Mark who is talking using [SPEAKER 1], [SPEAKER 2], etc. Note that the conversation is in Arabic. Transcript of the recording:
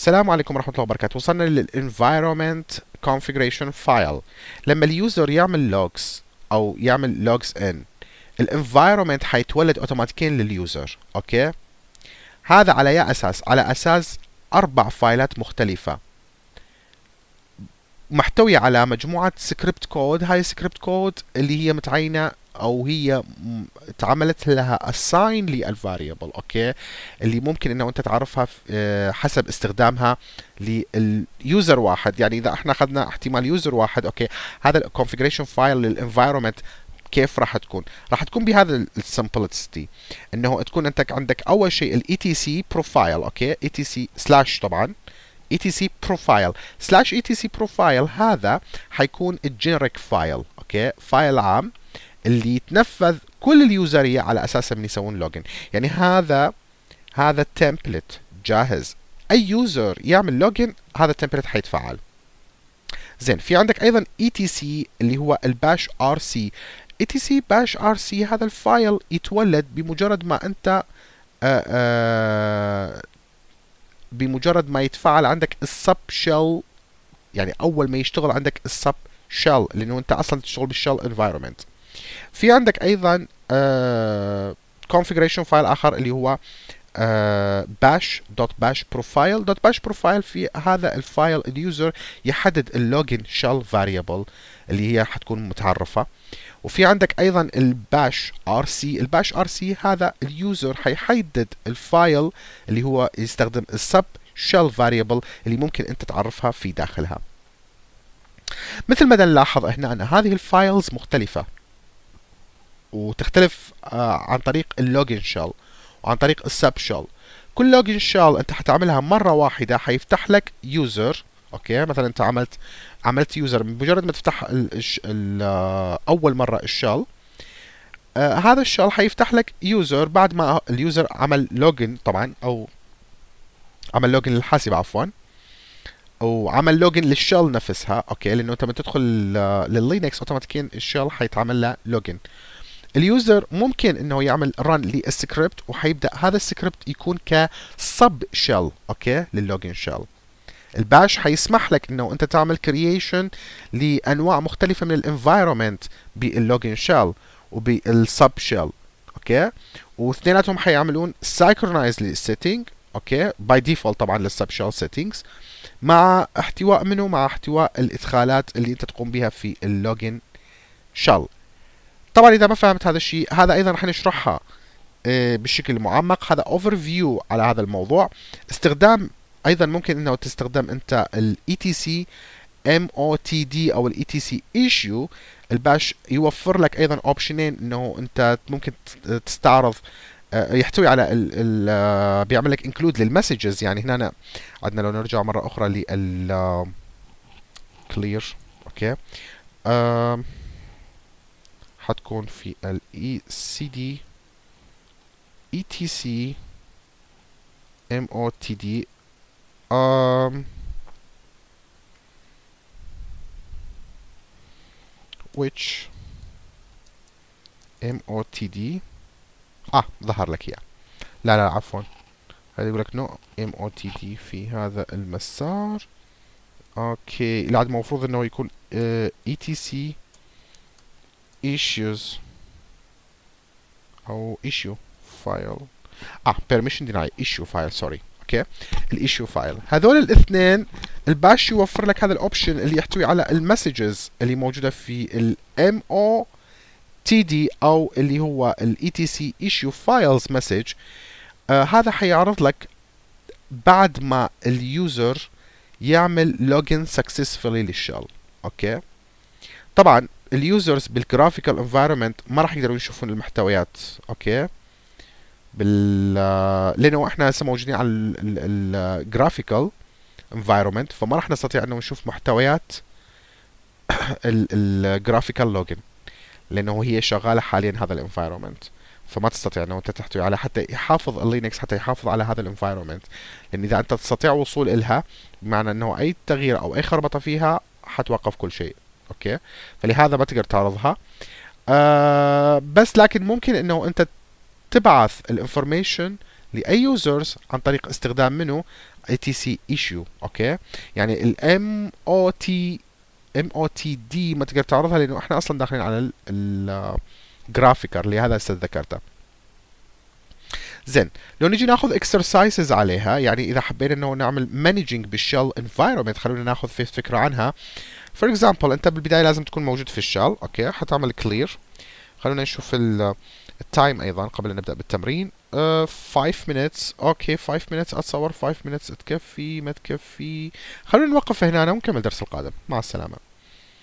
[SPEAKER 1] السلام عليكم ورحمه الله وبركاته وصلنا environment configuration file لما اليوزر يعمل لوجز او يعمل لوجز ان environment حيتولد اوتوماتيكيا لليوزر اوكي هذا على اي اساس على اساس اربع فايلات مختلفه محتوية على مجموعة سكريبت كود هاي سكريبت كود اللي هي متعينة او هي اتعملت لها اساين للفاريبل اوكي اللي ممكن انه انت تعرفها آه، حسب استخدامها لليوزر واحد يعني اذا احنا اخذنا احتمال يوزر واحد اوكي هذا الكونفيجريشن فايل للانفايرمنت كيف راح تكون؟ راح تكون بهذا السمبلستي انه تكون انت عندك اول شيء الاي تي سي بروفايل اوكي اي تي سي سلاش طبعا اي تي سي بروفايل سلاش اي تي سي بروفايل هذا حيكون الجينريك فايل اوكي فايل عام اللي يتنفذ كل اليوزريه على من يسوون لوجن يعني هذا هذا التمبلت جاهز اي يوزر يعمل لوجن هذا التمبلت حيتفعل زين في عندك ايضا اي تي سي اللي هو الباش ار سي اي تي سي باش ار سي هذا الفايل يتولد بمجرد ما انت آه، آه، بمجرد ما يتفعل عندك السب شيل يعني اول ما يشتغل عندك السب شيل لانه انت اصلا تشتغل بالشيل انفايرمنت في عندك ايضا آه، configuration فايل اخر اللي هو بروفايل آه، في هذا الفايل اليوزر يحدد اللوجن shell variable اللي هي حتكون متعرفة وفي عندك ايضا الباش ار سي الباش ار سي هذا اليوزر حيحدد الفايل اللي هو يستخدم السب shell variable اللي ممكن انت تعرفها في داخلها مثل ما نلاحظ هنا ان هذه الفايلز مختلفة وتختلف آه، عن طريق اللوجن شال وعن طريق السب شال كل لوجن شال انت حتعملها مره واحده حيفتح لك يوزر اوكي مثلا انت عملت عملت يوزر مجرد ما تفتح الـ الـ آه، اول مره الشال آه هذا الشال حيفتح لك يوزر بعد ما اليوزر عمل لوجن طبعا او عمل لوجن للحاسب عفوا وعمل لوجن للشال نفسها اوكي لانه انت لما تدخل آه، لللينكس اوتوماتيكيا الشال حيتعمل له لوجن اليوزر ممكن انه يعمل ران للسكريبت وحيبدا هذا السكريبت يكون كسب شيل اوكي لللوجن شيل الباش حيسمح لك انه انت تعمل كرييشن لانواع مختلفه من الانفايرمنت باللوجن شيل وبالسب شيل اوكي واثنيناتهم حيعملون سايكرونايز للسيتنج اوكي باي ديفولت طبعا للسب شيل سيتنجز مع احتواء منه مع احتواء الادخالات اللي انت تقوم بها في اللوجن شال طبعا اذا ما فهمت هذا الشيء هذا ايضا رح نشرحها آه، بشكل معمق هذا اوفر فيو على هذا الموضوع استخدام ايضا ممكن انه تستخدم انت الاي تي سي ام او تي دي او الاي تي سي ايشيو الباش يوفر لك ايضا اوبشنين انه انت ممكن تستعرض آه، يحتوي على ال ال آه، بيعمل لك انكلود للمسجز يعني هنا عندنا لو نرجع مره اخرى لل كلير اوكي حتكون في ال ECD ETC MOTD um, which دي اه ظهر لك اياه لا لا عفوا هذا يقول لك نو ام او تي دي في هذا المسار اوكي لا المفروض انه يكون اي تي سي issues او oh, issue file اه permission deny issue file سوري اوكي الايشيو فايل هذول الاثنين الباش يوفر لك هذا الاوبشن اللي يحتوي على المسجز اللي موجوده في الام او تي دي او اللي هو الاي تي سي ايشيو فايلز مسج هذا حيعرض لك بعد ما اليوزر يعمل لوجن سكسسفولي للشغل اوكي طبعا اليوزرز بالجرافيكال انفايرمنت ما راح يقدروا يشوفون المحتويات اوكي بال آه، لانه احنا هسه موجودين على الجرافيكال انفايرمنت فما راح نستطيع انه نشوف محتويات الجرافيكال لوجن لانه هي شغاله حاليا هذا الانفايرمنت فما تستطيع انه انت تحتوي على حتى يحافظ اللينكس حتى يحافظ على هذا الانفايرمنت لان اذا انت تستطيع وصول الها بمعنى انه اي تغيير او اي خربطه فيها حتوقف كل شيء اوكي فلهذا ما تقدر تعرضها آه بس لكن ممكن انه انت تبعث الانفورميشن لاي يوزرز عن طريق استخدام منه اي تي سي ايشيو اوكي يعني الام او تي ام او تي دي ما تقدر تعرضها لانه احنا اصلا داخلين على الجرافيكر لهذا هسه ذكرته زين لو نجي ناخذ اكسرسايزز عليها يعني اذا حبينا انه نعمل مانجينج بالشل انفايرمنت خلونا ناخذ فكره عنها فور اكزامبل انت بالبدايه لازم تكون موجود في الشال اوكي حتعمل كلير خلونا نشوف التايم ايضا قبل ان نبدا بالتمرين 5 آه، مينتس minutes اوكي 5 minutes اتصور 5 minutes تكفي ما تكفي خلونا نوقف هنا ونكمل الدرس القادم مع السلامه